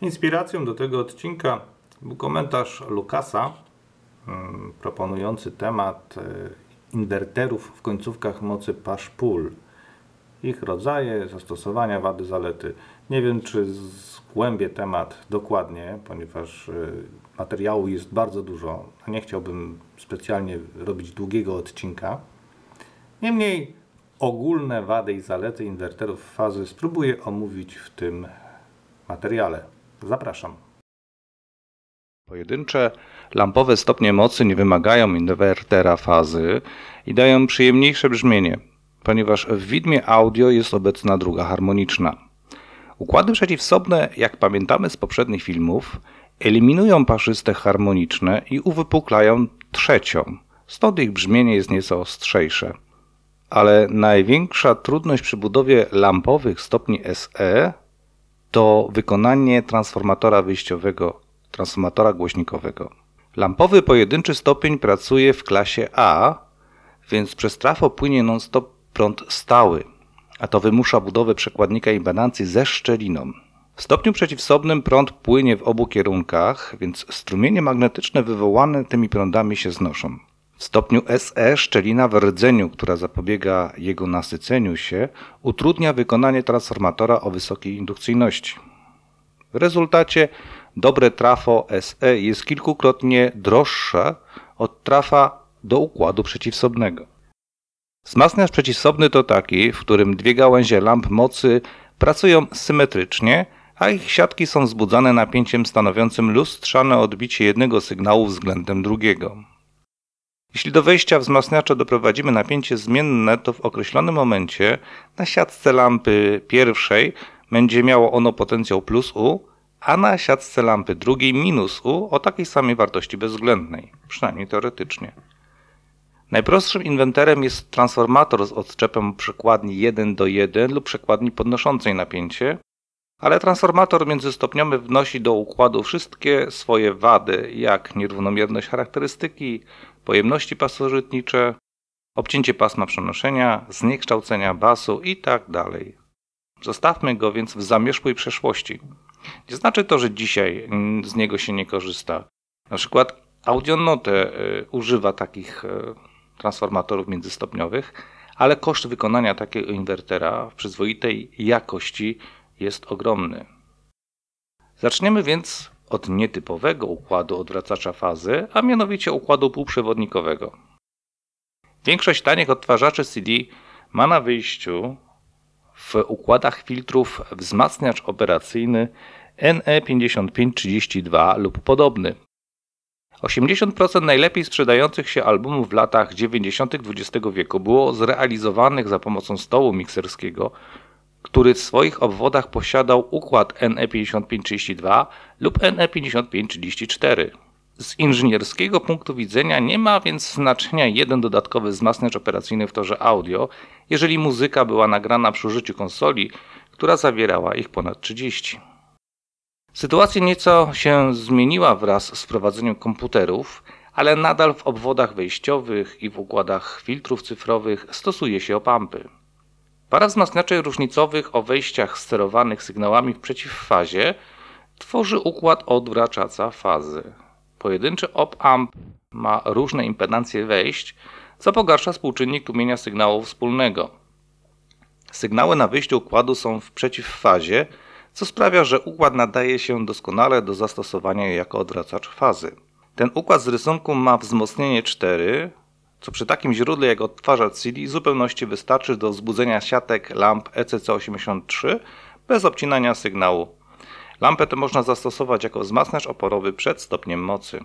Inspiracją do tego odcinka był komentarz Lukasa mm, proponujący temat e, inwerterów w końcówkach mocy paszpul. Ich rodzaje, zastosowania, wady, zalety. Nie wiem, czy zgłębię temat dokładnie, ponieważ e, materiału jest bardzo dużo. Nie chciałbym specjalnie robić długiego odcinka. Niemniej ogólne wady i zalety inwerterów fazy spróbuję omówić w tym materiale. Zapraszam. Pojedyncze lampowe stopnie mocy nie wymagają inwertera fazy i dają przyjemniejsze brzmienie, ponieważ w widmie audio jest obecna druga harmoniczna. Układy przeciwsobne, jak pamiętamy z poprzednich filmów, eliminują paszyste harmoniczne i uwypuklają trzecią, stąd ich brzmienie jest nieco ostrzejsze. Ale największa trudność przy budowie lampowych stopni SE to wykonanie transformatora wyjściowego, transformatora głośnikowego. Lampowy pojedynczy stopień pracuje w klasie A, więc przez trafo płynie non-stop prąd stały, a to wymusza budowę przekładnika impedancji ze szczeliną. W stopniu przeciwsobnym prąd płynie w obu kierunkach, więc strumienie magnetyczne wywołane tymi prądami się znoszą. W stopniu SE szczelina w rdzeniu, która zapobiega jego nasyceniu się, utrudnia wykonanie transformatora o wysokiej indukcyjności. W rezultacie dobre trafo SE jest kilkukrotnie droższe od trafa do układu przeciwsobnego. Wzmacniacz przeciwsobny to taki, w którym dwie gałęzie lamp mocy pracują symetrycznie, a ich siatki są wzbudzane napięciem stanowiącym lustrzane odbicie jednego sygnału względem drugiego. Jeśli do wejścia wzmacniacza doprowadzimy napięcie zmienne, to w określonym momencie na siatce lampy pierwszej będzie miało ono potencjał plus U, a na siatce lampy drugiej minus U o takiej samej wartości bezwzględnej, przynajmniej teoretycznie. Najprostszym inwenterem jest transformator z odczepem przekładni 1 do 1 lub przekładni podnoszącej napięcie, ale transformator międzystopniowy wnosi do układu wszystkie swoje wady, jak nierównomierność charakterystyki, pojemności pasożytnicze, obcięcie pasma przenoszenia, zniekształcenia basu itd. Tak Zostawmy go więc w zamierzchłej przeszłości. Nie znaczy to, że dzisiaj z niego się nie korzysta. Na przykład Audionote y, używa takich y, transformatorów międzystopniowych, ale koszt wykonania takiego inwertera w przyzwoitej jakości jest ogromny. Zaczniemy więc od nietypowego układu odwracacza fazy, a mianowicie układu półprzewodnikowego. Większość tanich odtwarzaczy CD ma na wyjściu w układach filtrów wzmacniacz operacyjny NE5532 lub podobny. 80% najlepiej sprzedających się albumów w latach 90. XX wieku było zrealizowanych za pomocą stołu mikserskiego który w swoich obwodach posiadał układ NE5532 lub NE5534. Z inżynierskiego punktu widzenia nie ma więc znaczenia jeden dodatkowy wzmacniacz operacyjny w torze audio, jeżeli muzyka była nagrana przy użyciu konsoli, która zawierała ich ponad 30. Sytuacja nieco się zmieniła wraz z wprowadzeniem komputerów, ale nadal w obwodach wejściowych i w układach filtrów cyfrowych stosuje się opampy. Para wzmacniaczy różnicowych o wejściach sterowanych sygnałami w przeciwfazie tworzy układ odwracacza fazy. Pojedynczy op-amp ma różne impedancje wejść, co pogarsza współczynnik tłumienia sygnału wspólnego. Sygnały na wyjściu układu są w przeciwfazie, co sprawia, że układ nadaje się doskonale do zastosowania jako odwracacz fazy. Ten układ z rysunku ma wzmocnienie 4, co przy takim źródle jak odtwarzacz CD w zupełności wystarczy do wzbudzenia siatek lamp ECC83 bez obcinania sygnału. Lampę tę można zastosować jako wzmacniacz oporowy przed stopniem mocy.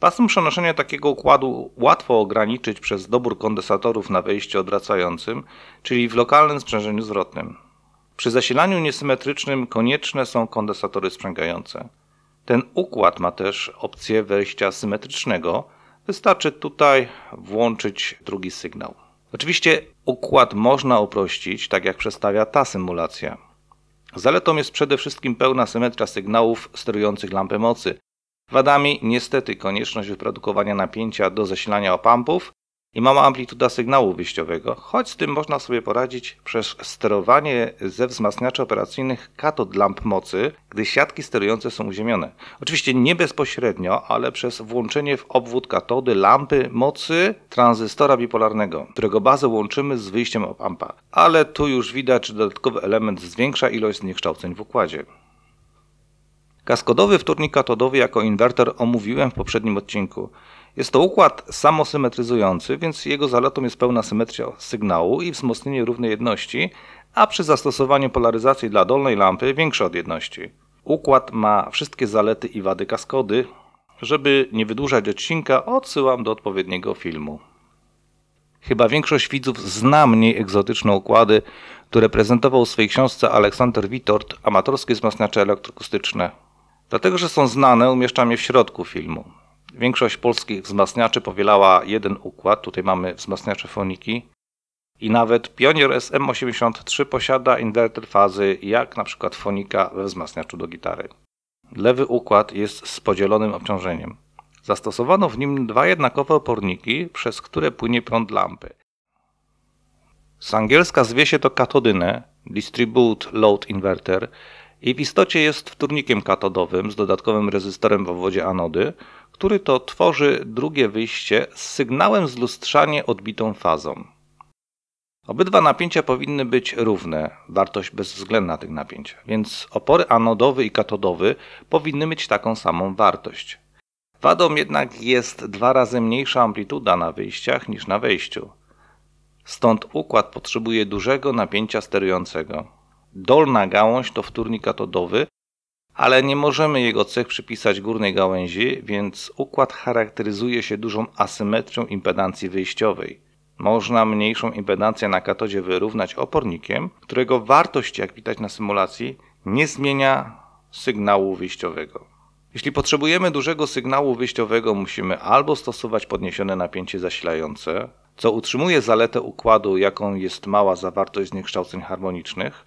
Pasm przenoszenia takiego układu łatwo ograniczyć przez dobór kondensatorów na wejściu odwracającym, czyli w lokalnym sprzężeniu zwrotnym. Przy zasilaniu niesymetrycznym konieczne są kondensatory sprzęgające. Ten układ ma też opcję wejścia symetrycznego – Wystarczy tutaj włączyć drugi sygnał. Oczywiście układ można uprościć, tak jak przedstawia ta symulacja. Zaletą jest przede wszystkim pełna symetria sygnałów sterujących lampę mocy. Wadami niestety konieczność wyprodukowania napięcia do zasilania opampów i mała amplituda sygnału wyjściowego, choć z tym można sobie poradzić przez sterowanie ze wzmacniaczy operacyjnych katod lamp mocy, gdy siatki sterujące są uziemione. Oczywiście nie bezpośrednio, ale przez włączenie w obwód katody lampy mocy tranzystora bipolarnego, którego bazę łączymy z wyjściem op ampa. Ale tu już widać, że dodatkowy element zwiększa ilość zniekształceń w układzie. Kaskodowy wtórnik katodowy jako inwerter omówiłem w poprzednim odcinku. Jest to układ samosymetryzujący, więc jego zaletą jest pełna symetria sygnału i wzmocnienie równej jedności, a przy zastosowaniu polaryzacji dla dolnej lampy większe od jedności. Układ ma wszystkie zalety i wady kaskody. Żeby nie wydłużać odcinka, odsyłam do odpowiedniego filmu. Chyba większość widzów zna mniej egzotyczne układy, które prezentował w swojej książce Aleksander Witort, amatorskie wzmacniacze elektroakustyczne. Dlatego, że są znane, umieszczam je w środku filmu. Większość polskich wzmacniaczy powielała jeden układ, tutaj mamy wzmacniacze foniki, i nawet Pionier SM83 posiada inwerter fazy, jak na przykład fonika we wzmacniaczu do gitary. Lewy układ jest z podzielonym obciążeniem. Zastosowano w nim dwa jednakowe oporniki, przez które płynie prąd lampy. Z angielska zwie się to katodynę, Distribute Load Inverter, i w istocie jest wtórnikiem katodowym z dodatkowym rezystorem w obwodzie anody, który to tworzy drugie wyjście z sygnałem z lustrzanie odbitą fazą. Obydwa napięcia powinny być równe, wartość bezwzględna tych napięć, więc opory anodowy i katodowy powinny mieć taką samą wartość. Wadą jednak jest dwa razy mniejsza amplituda na wyjściach niż na wejściu. Stąd układ potrzebuje dużego napięcia sterującego dolna gałąź to wtórnik atodowy, ale nie możemy jego cech przypisać górnej gałęzi, więc układ charakteryzuje się dużą asymetrią impedancji wyjściowej. Można mniejszą impedancję na katodzie wyrównać opornikiem, którego wartość, jak widać na symulacji, nie zmienia sygnału wyjściowego. Jeśli potrzebujemy dużego sygnału wyjściowego, musimy albo stosować podniesione napięcie zasilające, co utrzymuje zaletę układu, jaką jest mała zawartość zniekształceń harmonicznych,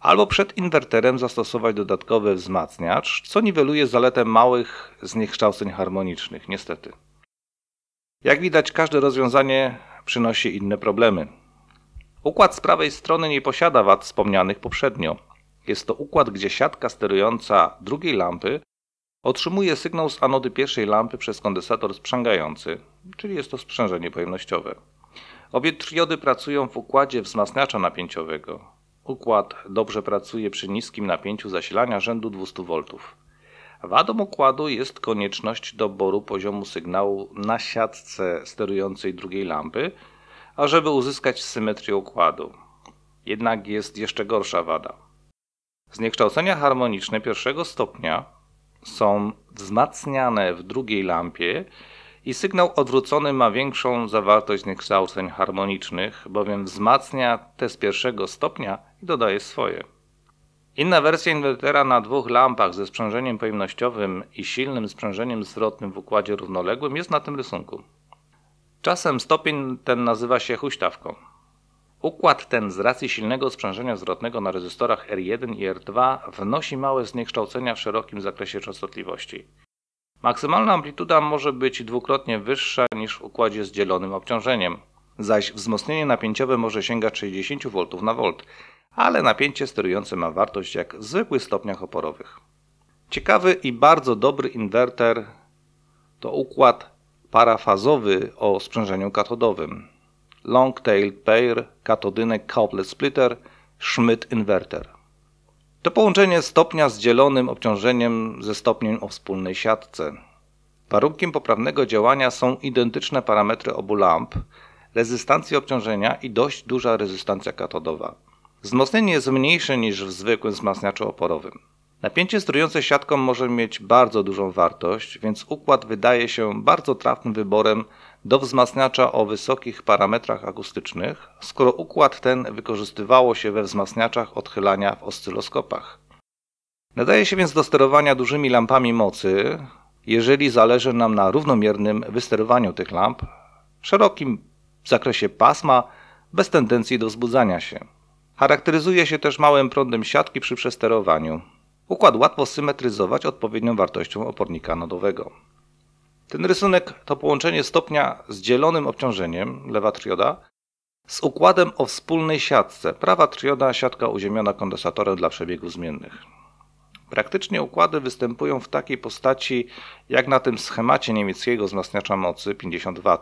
albo przed inwerterem zastosować dodatkowy wzmacniacz, co niweluje zaletę małych zniekształceń harmonicznych, niestety. Jak widać, każde rozwiązanie przynosi inne problemy. Układ z prawej strony nie posiada wad wspomnianych poprzednio. Jest to układ, gdzie siatka sterująca drugiej lampy otrzymuje sygnał z anody pierwszej lampy przez kondensator sprzęgający, czyli jest to sprzężenie pojemnościowe. Obie triody pracują w układzie wzmacniacza napięciowego. Układ dobrze pracuje przy niskim napięciu zasilania rzędu 200 V. Wadą układu jest konieczność doboru poziomu sygnału na siatce sterującej drugiej lampy, ażeby uzyskać symetrię układu. Jednak jest jeszcze gorsza wada. Zniekształcenia harmoniczne pierwszego stopnia są wzmacniane w drugiej lampie i sygnał odwrócony ma większą zawartość zniekształceń harmonicznych, bowiem wzmacnia te z pierwszego stopnia i dodaje swoje. Inna wersja inwertera na dwóch lampach ze sprzężeniem pojemnościowym i silnym sprzężeniem zwrotnym w układzie równoległym jest na tym rysunku. Czasem stopień ten nazywa się huśtawką. Układ ten z racji silnego sprzężenia zwrotnego na rezystorach R1 i R2 wnosi małe zniekształcenia w szerokim zakresie częstotliwości. Maksymalna amplituda może być dwukrotnie wyższa niż w układzie z dzielonym obciążeniem, zaś wzmocnienie napięciowe może sięgać 60 V na V, ale napięcie sterujące ma wartość jak w zwykłych stopniach oporowych. Ciekawy i bardzo dobry inwerter to układ parafazowy o sprzężeniu katodowym. Long-tailed pair, katodynek couplet splitter, Schmidt inwerter. To połączenie stopnia z dzielonym obciążeniem ze stopniem o wspólnej siatce. Warunkiem poprawnego działania są identyczne parametry obu lamp, rezystancji obciążenia i dość duża rezystancja katodowa. Wzmocnienie jest mniejsze niż w zwykłym wzmacniaczu oporowym. Napięcie sterujące siatką może mieć bardzo dużą wartość, więc układ wydaje się bardzo trafnym wyborem do wzmacniacza o wysokich parametrach akustycznych, skoro układ ten wykorzystywało się we wzmacniaczach odchylania w oscyloskopach. Nadaje się więc do sterowania dużymi lampami mocy, jeżeli zależy nam na równomiernym wysterowaniu tych lamp w szerokim zakresie pasma bez tendencji do wzbudzania się. Charakteryzuje się też małym prądem siatki przy przesterowaniu. Układ łatwo symetryzować odpowiednią wartością opornika nodowego. Ten rysunek to połączenie stopnia z dzielonym obciążeniem, lewa trioda, z układem o wspólnej siatce, prawa trioda, siatka uziemiona kondensatorem dla przebiegów zmiennych. Praktycznie układy występują w takiej postaci jak na tym schemacie niemieckiego wzmacniacza mocy 50 W.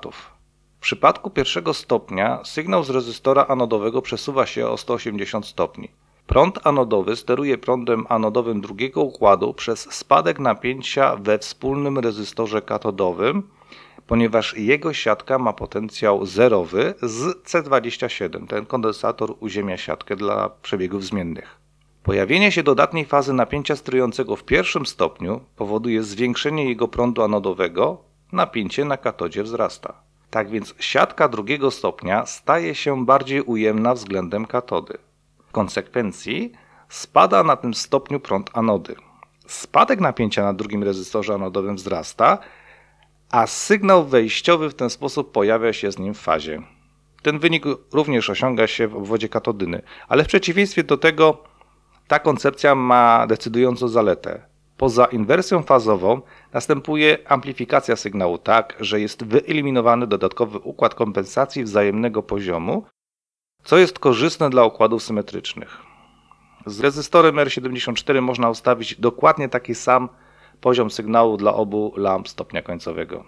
W przypadku pierwszego stopnia sygnał z rezystora anodowego przesuwa się o 180 stopni. Prąd anodowy steruje prądem anodowym drugiego układu przez spadek napięcia we wspólnym rezystorze katodowym, ponieważ jego siatka ma potencjał zerowy z C27. Ten kondensator uziemia siatkę dla przebiegów zmiennych. Pojawienie się dodatniej fazy napięcia sterującego w pierwszym stopniu powoduje zwiększenie jego prądu anodowego, napięcie na katodzie wzrasta. Tak więc siatka drugiego stopnia staje się bardziej ujemna względem katody. W konsekwencji spada na tym stopniu prąd anody. Spadek napięcia na drugim rezystorze anodowym wzrasta, a sygnał wejściowy w ten sposób pojawia się z nim w fazie. Ten wynik również osiąga się w obwodzie katodyny, ale w przeciwieństwie do tego ta koncepcja ma decydującą zaletę. Poza inwersją fazową następuje amplifikacja sygnału tak, że jest wyeliminowany dodatkowy układ kompensacji wzajemnego poziomu, co jest korzystne dla układów symetrycznych. Z rezystorem R74 można ustawić dokładnie taki sam poziom sygnału dla obu lamp stopnia końcowego.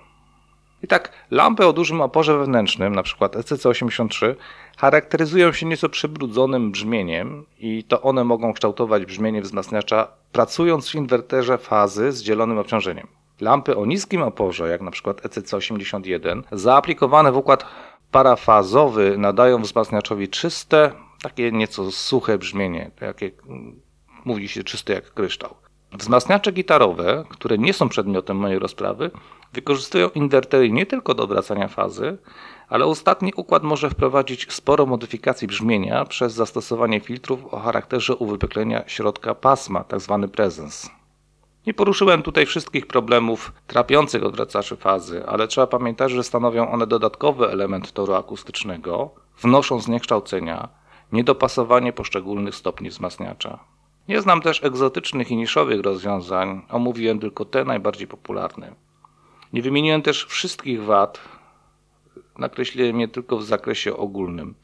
I tak, lampy o dużym oporze wewnętrznym, np. SCC-83, charakteryzują się nieco przybrudzonym brzmieniem i to one mogą kształtować brzmienie wzmacniacza pracując w inwerterze fazy z dzielonym obciążeniem. Lampy o niskim oporze, jak np. ECC81, zaaplikowane w układ parafazowy nadają wzmacniaczowi czyste, takie nieco suche brzmienie, takie mm, mówi się czyste jak kryształ. Wzmacniacze gitarowe, które nie są przedmiotem mojej rozprawy, wykorzystują inwertery nie tylko do obracania fazy, ale ostatni układ może wprowadzić sporo modyfikacji brzmienia przez zastosowanie filtrów o charakterze uwypuklenia środka pasma, tzw. Tak presence. Nie poruszyłem tutaj wszystkich problemów trapiących odwracaczy fazy, ale trzeba pamiętać, że stanowią one dodatkowy element toru akustycznego, wnoszą zniekształcenia, niedopasowanie poszczególnych stopni wzmacniacza. Nie znam też egzotycznych i niszowych rozwiązań, omówiłem tylko te najbardziej popularne. Nie wymieniłem też wszystkich wad, nakreśliłem je tylko w zakresie ogólnym.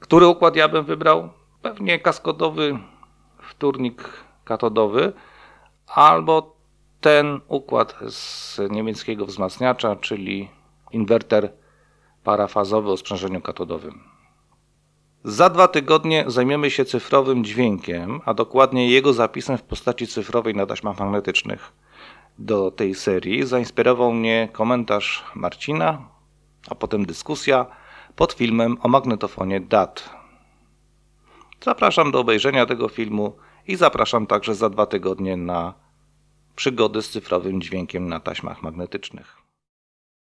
Który układ ja bym wybrał? Pewnie kaskodowy wtórnik katodowy, albo ten układ z niemieckiego wzmacniacza, czyli inwerter parafazowy o sprzężeniu katodowym. Za dwa tygodnie zajmiemy się cyfrowym dźwiękiem, a dokładnie jego zapisem w postaci cyfrowej na taśmach magnetycznych. Do tej serii zainspirował mnie komentarz Marcina, a potem dyskusja pod filmem o magnetofonie DAT. Zapraszam do obejrzenia tego filmu i zapraszam także za dwa tygodnie na Przygody z cyfrowym dźwiękiem na taśmach magnetycznych.